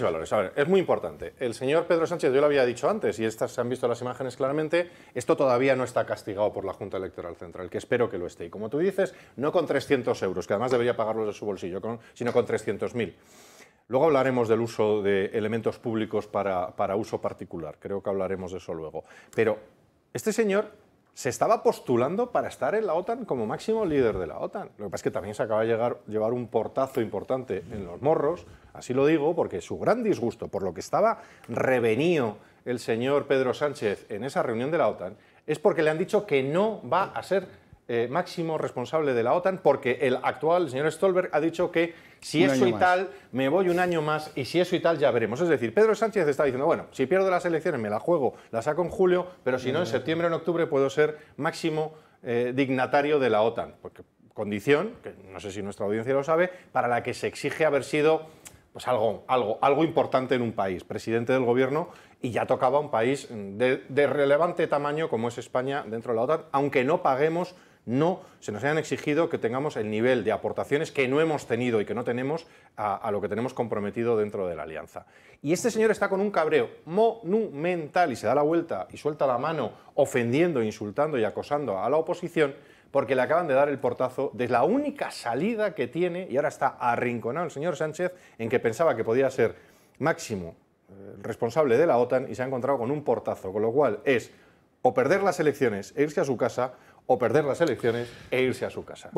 valores. A es muy importante. El señor Pedro Sánchez, yo lo había dicho antes, y estas se han visto las imágenes claramente, esto todavía no está castigado por la Junta Electoral Central, que espero que lo esté. Y como tú dices, no con 300 euros, que además debería pagarlos de su bolsillo, sino con 300.000. Luego hablaremos del uso de elementos públicos para, para uso particular. Creo que hablaremos de eso luego. Pero este señor se estaba postulando para estar en la OTAN como máximo líder de la OTAN. Lo que pasa es que también se acaba de llevar un portazo importante en los morros, así lo digo, porque su gran disgusto por lo que estaba revenido el señor Pedro Sánchez en esa reunión de la OTAN es porque le han dicho que no va a ser eh, máximo responsable de la OTAN, porque el actual, señor Stolberg, ha dicho que si eso y tal, me voy un año más y si eso y tal, ya veremos. Es decir, Pedro Sánchez está diciendo, bueno, si pierdo las elecciones me la juego, la saco en julio, pero si no, en septiembre o en octubre puedo ser máximo eh, dignatario de la OTAN. Porque condición, que no sé si nuestra audiencia lo sabe, para la que se exige haber sido pues algo, algo, algo importante en un país, presidente del gobierno, y ya tocaba un país de relevante tamaño como es España dentro de la OTAN, aunque no paguemos no se nos hayan exigido que tengamos el nivel de aportaciones que no hemos tenido y que no tenemos a, lo que tenemos comprometido dentro de la alianza. Y este señor está con un cabreo monumental y se da la vuelta y suelta la mano ofendiendo, insultando y acosando a la oposición porque le acaban de dar el portazo de la única salida que tiene y ahora está arrinconado el señor Sánchez en que pensaba que podía ser máximo eh, responsable de la OTAN y se ha encontrado con un portazo, con lo cual es o perder las elecciones e irse a su casa o perder las elecciones e irse a su casa.